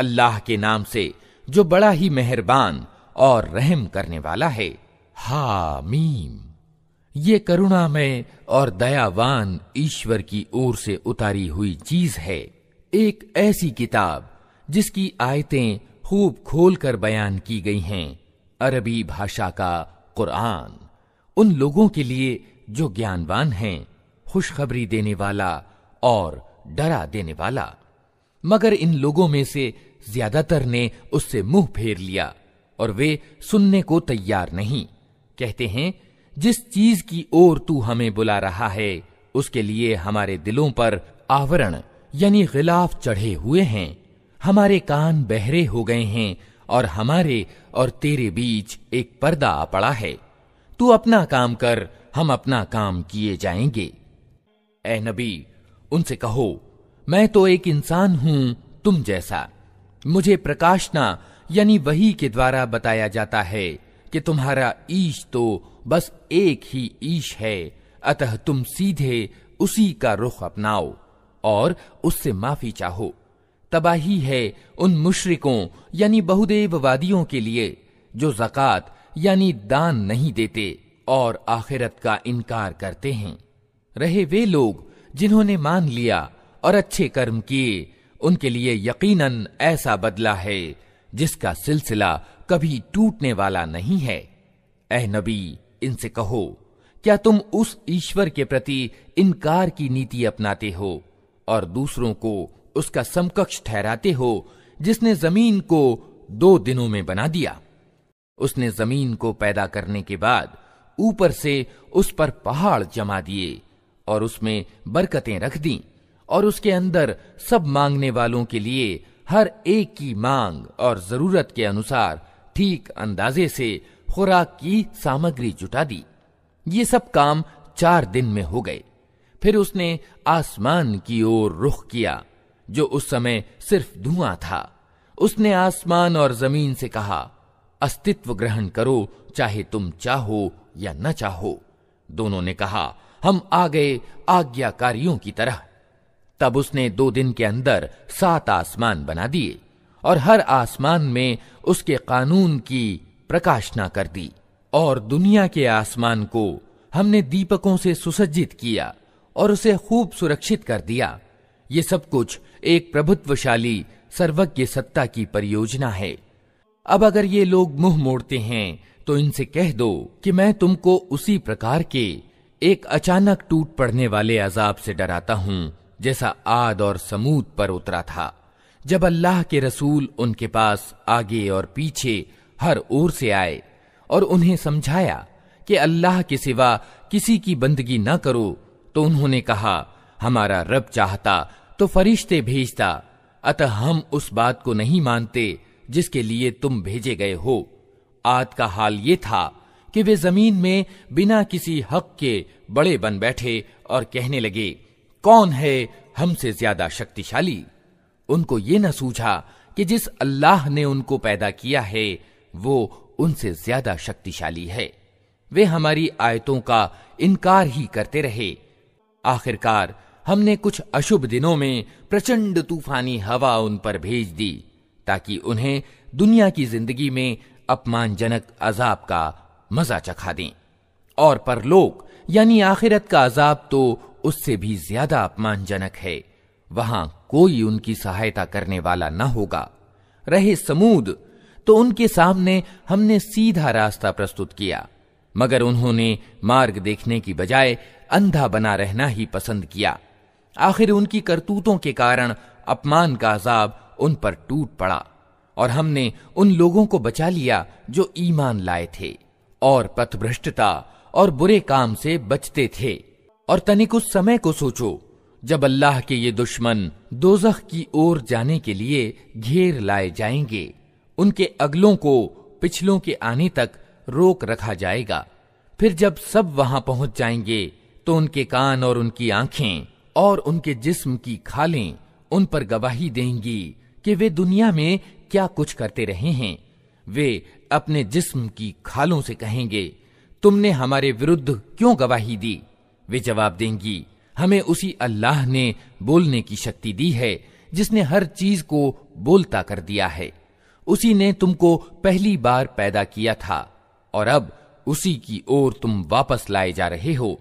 अल्लाह के नाम से जो बड़ा ही मेहरबान और रहम करने वाला है हामीम ये करुणामय और दयावान ईश्वर की ओर से उतारी हुई चीज है एक ऐसी किताब जिसकी आयतें खूब खोल कर बयान की गई हैं अरबी भाषा का कुरान उन लोगों के लिए जो ज्ञानवान हैं खुशखबरी देने वाला और डरा देने वाला मगर इन लोगों में से ज्यादातर ने उससे मुंह फेर लिया और वे सुनने को तैयार नहीं कहते हैं जिस चीज की ओर तू हमें बुला रहा है उसके लिए हमारे दिलों पर आवरण यानी गिलाफ चढ़े हुए हैं हमारे कान बहरे हो गए हैं और हमारे और तेरे बीच एक पर्दा आ पड़ा है तू अपना काम कर हम अपना काम किए जाएंगे ए नबी उनसे कहो मैं तो एक इंसान हूं तुम जैसा मुझे प्रकाशना यानी वही के द्वारा बताया जाता है कि तुम्हारा ईश तो बस एक ही ईश है अतः तुम सीधे उसी का रुख अपनाओ और उससे माफी चाहो तबाही है उन मुशरिकों यानी बहुदेववादियों के लिए जो जक़ात यानी दान नहीं देते और आखिरत का इनकार करते हैं रहे वे लोग जिन्होंने मान लिया और अच्छे कर्म किए उनके लिए यकीनन ऐसा बदला है जिसका सिलसिला कभी टूटने वाला नहीं है अह नबी इनसे कहो क्या तुम उस ईश्वर के प्रति इनकार की नीति अपनाते हो और दूसरों को उसका समकक्ष ठहराते हो जिसने जमीन को दो दिनों में बना दिया उसने जमीन को पैदा करने के बाद ऊपर से उस पर पहाड़ जमा दिए और उसमें बरकतें रख दी और उसके अंदर सब मांगने वालों के लिए हर एक की मांग और जरूरत के अनुसार ठीक अंदाजे से खुराक की सामग्री जुटा दी ये सब काम चार दिन में हो गए फिर उसने आसमान की ओर रुख किया जो उस समय सिर्फ धुआं था उसने आसमान और जमीन से कहा अस्तित्व ग्रहण करो चाहे तुम चाहो या न चाहो दोनों ने कहा हम आ गए आज्ञाकारियों की तरह तब उसने दो दिन के अंदर सात आसमान बना दिए और हर आसमान में उसके कानून की प्रकाशना कर दी और दुनिया के आसमान को हमने दीपकों से सुसज्जित किया और उसे खूब सुरक्षित कर दिया ये सब कुछ एक प्रभुत्वशाली सर्वज्ञ सत्ता की परियोजना है अब अगर ये लोग मुंह मोड़ते हैं तो इनसे कह दो कि मैं तुमको उसी प्रकार के एक अचानक टूट पड़ने वाले अजाब से डराता हूं जैसा आद और समूद पर उतरा था जब अल्लाह के रसूल उनके पास आगे और पीछे हर ओर से आए और उन्हें समझाया कि अल्लाह के सिवा किसी की बंदगी ना करो तो उन्होंने कहा हमारा रब चाहता तो फरिश्ते भेजता अतः हम उस बात को नहीं मानते जिसके लिए तुम भेजे गए हो आद का हाल ये था कि वे जमीन में बिना किसी हक के बड़े बन बैठे और कहने लगे कौन है हमसे ज्यादा शक्तिशाली उनको ये न सूझा कि जिस अल्लाह ने उनको पैदा किया है वो उनसे ज्यादा शक्तिशाली है वे हमारी आयतों का इनकार ही करते रहे आखिरकार हमने कुछ अशुभ दिनों में प्रचंड तूफानी हवा उन पर भेज दी ताकि उन्हें दुनिया की जिंदगी में अपमानजनक अजाब का मजा चखा दें और परलोक यानी आखिरत का अजाब तो उससे भी ज्यादा अपमानजनक है वहां कोई उनकी सहायता करने वाला न होगा रहे समूद तो उनके सामने हमने सीधा रास्ता प्रस्तुत किया मगर उन्होंने मार्ग देखने की बजाय अंधा बना रहना ही पसंद किया आखिर उनकी करतूतों के कारण अपमान का अजाब उन पर टूट पड़ा और हमने उन लोगों को बचा लिया जो ईमान लाए थे और पथभ्रष्टता और बुरे काम से बचते थे और तनिक उस समय को सोचो जब अल्लाह के ये दुश्मन दोजख की ओर जाने के लिए घेर लाए जाएंगे उनके अगलों को पिछलों के आने तक रोक रखा जाएगा फिर जब सब वहां पहुंच जाएंगे तो उनके कान और उनकी आंखें और उनके जिस्म की खालें उन पर गवाही देंगी कि वे दुनिया में क्या कुछ करते रहे हैं वे अपने जिस्म की खालों से कहेंगे तुमने हमारे विरुद्ध क्यों गवाही दी वे जवाब देंगी हमें उसी अल्लाह ने बोलने की शक्ति दी है जिसने हर चीज को बोलता कर दिया है उसी ने तुमको पहली बार पैदा किया था और अब उसी की ओर तुम वापस लाए जा रहे हो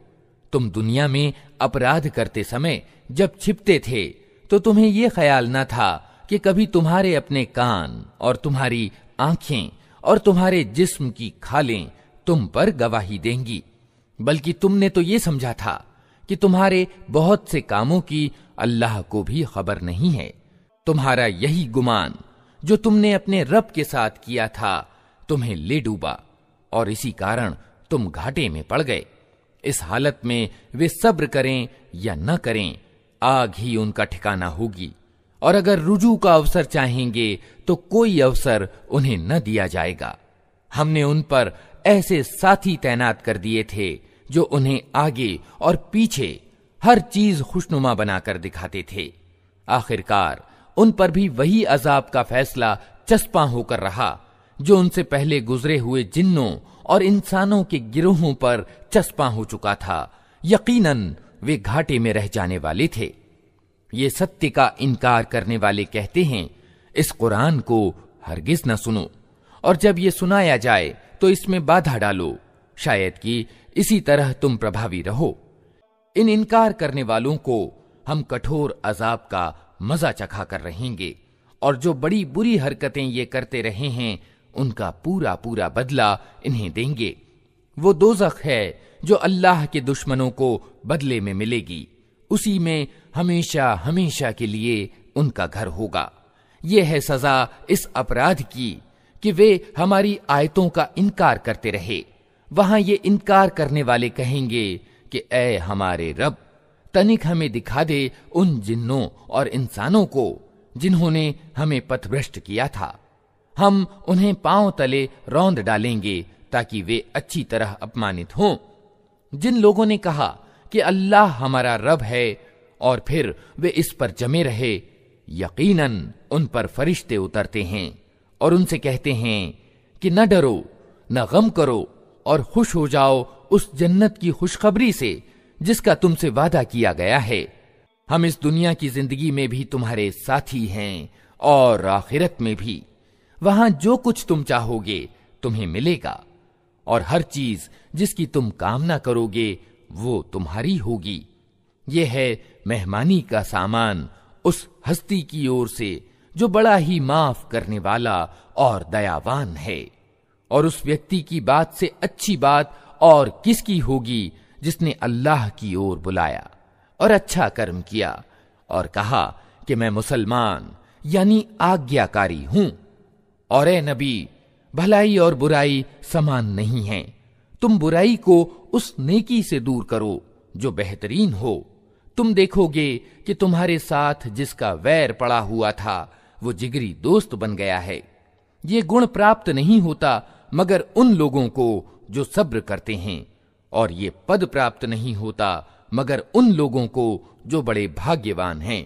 तुम दुनिया में अपराध करते समय जब छिपते थे तो तुम्हें यह ख्याल न था कि कभी तुम्हारे अपने कान और तुम्हारी आंखें और तुम्हारे जिस्म की खालें तुम पर गवाही देंगी बल्कि तुमने तो ये समझा था कि तुम्हारे बहुत से कामों की अल्लाह को भी खबर नहीं है तुम्हारा यही गुमान जो तुमने अपने रब के साथ किया था तुम्हें ले डूबा और इसी कारण तुम घाटे में पड़ गए इस हालत में वे सब्र करें या न करें आग ही उनका ठिकाना होगी और अगर रुजू का अवसर चाहेंगे तो कोई अवसर उन्हें न दिया जाएगा हमने उन पर ऐसे साथी तैनात कर दिए थे जो उन्हें आगे और पीछे हर चीज खुशनुमा बनाकर दिखाते थे आखिरकार उन पर भी वही अजाब का फैसला चस्पा होकर रहा जो उनसे पहले गुजरे हुए जिन्नों और इंसानों के गिरोहों पर चस्पा हो चुका था यकीनन वे घाटे में रह जाने वाले थे ये सत्य का इनकार करने वाले कहते हैं इस कुरान को हरगिज न सुनो और जब ये सुनाया जाए तो इसमें बाधा डालो शायद कि इसी तरह तुम प्रभावी रहो इन इनकार करने वालों को हम कठोर अजाब का मजा चखा कर रहेंगे और जो बड़ी बुरी हरकतें ये करते रहे हैं उनका पूरा पूरा बदला इन्हें देंगे वो दोजख है जो अल्लाह के दुश्मनों को बदले में मिलेगी उसी में हमेशा हमेशा के लिए उनका घर होगा यह है सजा इस अपराध की कि वे हमारी आयतों का इनकार करते रहे वहां ये इनकार करने वाले कहेंगे कि ए हमारे रब तनिक हमें दिखा दे उन जिन्नों और इंसानों को जिन्होंने हमें पथभ्रष्ट किया था हम उन्हें पांव तले रौंद डालेंगे ताकि वे अच्छी तरह अपमानित हों जिन लोगों ने कहा कि अल्लाह हमारा रब है और फिर वे इस पर जमे रहे यकीनन उन पर फरिश्ते उतरते हैं और उनसे कहते हैं कि न डरो न गम करो और खुश हो जाओ उस जन्नत की खुशखबरी से जिसका तुमसे वादा किया गया है हम इस दुनिया की जिंदगी में भी तुम्हारे साथी हैं और आखिरत में भी वहां जो कुछ तुम चाहोगे तुम्हें मिलेगा और हर चीज जिसकी तुम कामना करोगे वो तुम्हारी होगी ये है मेहमानी का सामान उस हस्ती की ओर से जो बड़ा ही माफ करने वाला और दयावान है और उस व्यक्ति की बात से अच्छी बात और किसकी होगी जिसने अल्लाह की ओर बुलाया और अच्छा कर्म किया और कहा कि मैं मुसलमान यानी आज्ञाकारी हूं और ए नबी भलाई और बुराई समान नहीं है तुम बुराई को उस नेकी से दूर करो जो बेहतरीन हो तुम देखोगे कि तुम्हारे साथ जिसका वैर पड़ा हुआ था वो जिगरी दोस्त बन गया है ये गुण प्राप्त नहीं होता मगर उन लोगों को जो सब्र करते हैं और ये पद प्राप्त नहीं होता मगर उन लोगों को जो बड़े भाग्यवान हैं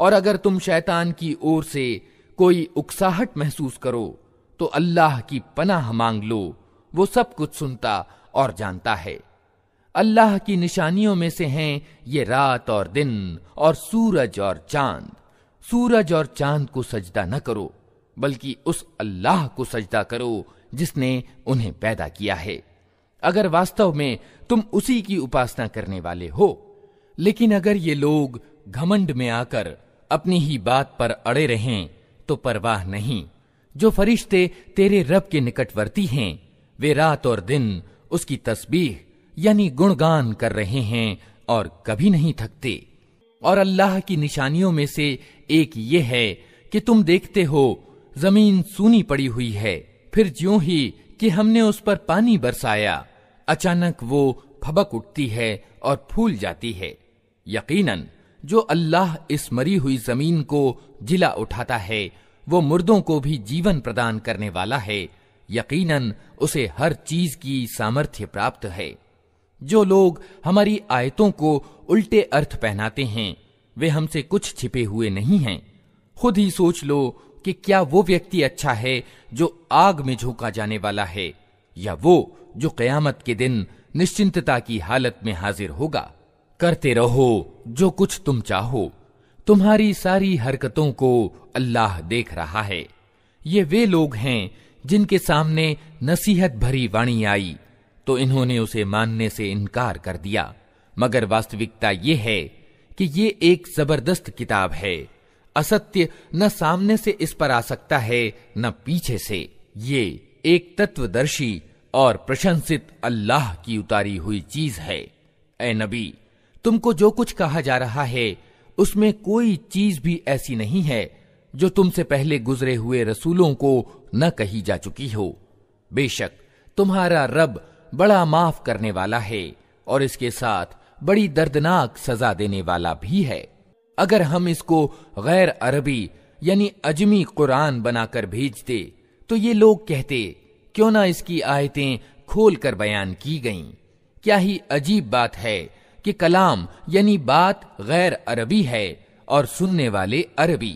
और अगर तुम शैतान की ओर से कोई उकसाहट महसूस करो तो अल्लाह की पनाह मांग लो वो सब कुछ सुनता और जानता है अल्लाह की निशानियों में से हैं ये रात और दिन और सूरज और चांद सूरज और चांद को सजदा न करो बल्कि उस अल्लाह को सजदा करो जिसने उन्हें पैदा किया है अगर वास्तव में तुम उसी की उपासना करने वाले हो लेकिन अगर ये लोग घमंड में आकर अपनी ही बात पर अड़े रहें तो परवाह नहीं जो फरिश्ते तेरे रब के निकटवर्ती हैं वे रात और दिन उसकी तस्बीह यानी गुणगान कर रहे हैं और कभी नहीं थकते और अल्लाह की निशानियों में से एक ये है कि तुम देखते हो जमीन सूनी पड़ी हुई है फिर ज्यों ही कि हमने उस पर पानी बरसाया अचानक वो फबक उठती है और फूल जाती है यकीनन जो अल्लाह इस मरी हुई जमीन को जिला उठाता है वो मुर्दों को भी जीवन प्रदान करने वाला है यकीनन उसे हर चीज की सामर्थ्य प्राप्त है जो लोग हमारी आयतों को उल्टे अर्थ पहनाते हैं वे हमसे कुछ छिपे हुए नहीं हैं खुद ही सोच लो कि क्या वो व्यक्ति अच्छा है जो आग में झोंका जाने वाला है या वो जो कयामत के दिन निश्चिंतता की हालत में हाजिर होगा करते रहो जो कुछ तुम चाहो तुम्हारी सारी हरकतों को अल्लाह देख रहा है ये वे लोग हैं जिनके सामने नसीहत भरी वाणी आई तो इन्होंने उसे मानने से इनकार कर दिया मगर वास्तविकता यह है कि ये एक जबरदस्त किताब है असत्य न सामने से इस पर आ सकता है न पीछे से ये एक तत्वदर्शी और प्रशंसित अल्लाह की उतारी हुई चीज है ए नबी तुमको जो कुछ कहा जा रहा है उसमें कोई चीज भी ऐसी नहीं है जो तुमसे पहले गुजरे हुए रसूलों को न कही जा चुकी हो बेशक तुम्हारा रब बड़ा माफ करने वाला है और इसके साथ बड़ी दर्दनाक सजा देने वाला भी है अगर हम इसको गैर अरबी यानी अजमी कुरान बनाकर भेजते तो ये लोग कहते क्यों ना इसकी आयतें खोल कर बयान की गईं। क्या ही अजीब बात है कि कलाम यानी बात गैर अरबी है और सुनने वाले अरबी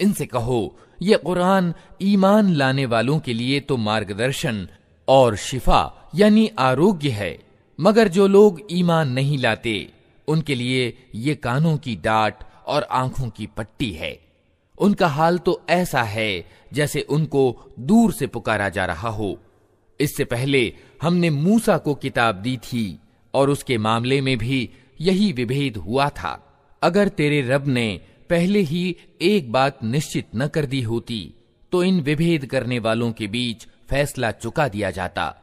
इनसे कहो ये कुरान ईमान लाने वालों के लिए तो मार्गदर्शन और शिफा यानी आरोग्य है मगर जो लोग ईमान नहीं लाते उनके लिए ये कानों की डांट और आंखों की पट्टी है उनका हाल तो ऐसा है जैसे उनको दूर से पुकारा जा रहा हो इससे पहले हमने मूसा को किताब दी थी और उसके मामले में भी यही विभेद हुआ था अगर तेरे रब ने पहले ही एक बात निश्चित न कर दी होती तो इन विभेद करने वालों के बीच फैसला चुका दिया जाता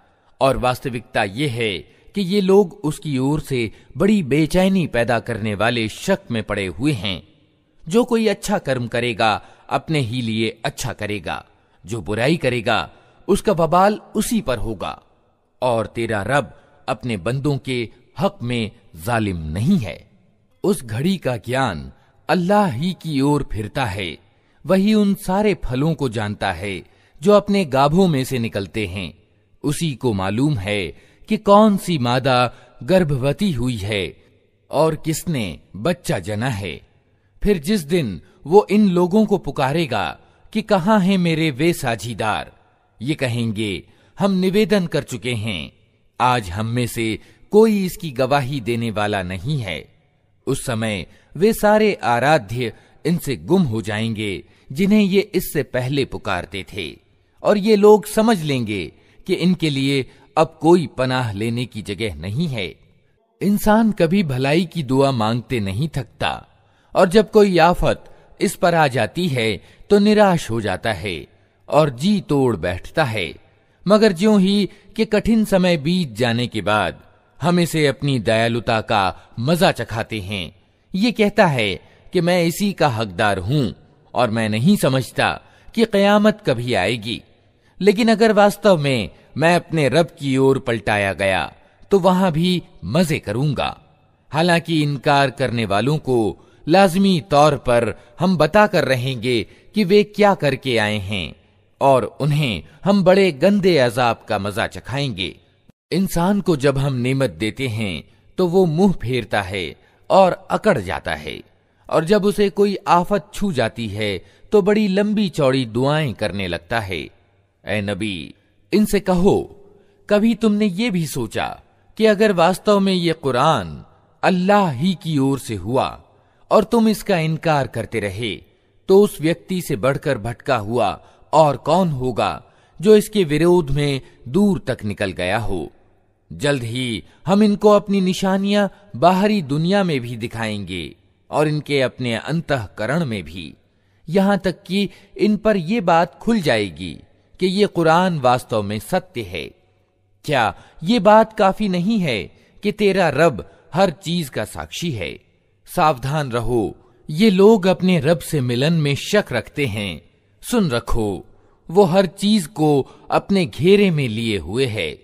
और वास्तविकता यह है कि ये लोग उसकी ओर से बड़ी बेचैनी पैदा करने वाले शक में पड़े हुए हैं जो कोई अच्छा कर्म करेगा अपने ही लिए अच्छा करेगा जो बुराई करेगा उसका बबाल उसी पर होगा और तेरा रब अपने बंदों के हक में जालिम नहीं है उस घड़ी का ज्ञान अल्लाह ही की ओर फिरता है वही उन सारे फलों को जानता है जो अपने गाभों में से निकलते हैं उसी को मालूम है कि कौन सी मादा गर्भवती हुई है और किसने बच्चा जना है फिर जिस दिन वो इन लोगों को पुकारेगा कि कहा हैं मेरे वे साझीदार ये कहेंगे हम निवेदन कर चुके हैं आज हम में से कोई इसकी गवाही देने वाला नहीं है उस समय वे सारे आराध्य इनसे गुम हो जाएंगे जिन्हें ये इससे पहले पुकारते थे और ये लोग समझ लेंगे कि इनके लिए अब कोई पनाह लेने की जगह नहीं है इंसान कभी भलाई की दुआ मांगते नहीं थकता और जब कोई आफत इस पर आ जाती है तो निराश हो जाता है और जी तोड़ बैठता है मगर ज्यो ही कि कठिन समय बीत जाने के बाद हम इसे अपनी दयालुता का मजा चखाते हैं ये कहता है कि मैं इसी का हकदार हूं और मैं नहीं समझता कि कयामत कभी आएगी लेकिन अगर वास्तव में मैं अपने रब की ओर पलटाया गया तो वहां भी मजे करूंगा हालांकि इनकार करने वालों को लाजमी तौर पर हम बता कर रहेंगे कि वे क्या करके आए हैं और उन्हें हम बड़े गंदे अजाब का मजा चखाएंगे इंसान को जब हम नेमत देते हैं तो वो मुंह फेरता है और अकड़ जाता है और जब उसे कोई आफत छू जाती है तो बड़ी लंबी चौड़ी दुआएं करने लगता है ऐ नबी इनसे कहो कभी तुमने ये भी सोचा कि अगर वास्तव में ये कुरान अल्लाह ही की ओर से हुआ और तुम इसका इनकार करते रहे तो उस व्यक्ति से बढ़कर भटका हुआ और कौन होगा जो इसके विरोध में दूर तक निकल गया हो जल्द ही हम इनको अपनी निशानियां बाहरी दुनिया में भी दिखाएंगे और इनके अपने अंतकरण में भी यहां तक कि इन पर यह बात खुल जाएगी कि ये कुरान वास्तव में सत्य है क्या ये बात काफी नहीं है कि तेरा रब हर चीज का साक्षी है सावधान रहो ये लोग अपने रब से मिलन में शक रखते हैं सुन रखो वो हर चीज को अपने घेरे में लिए हुए है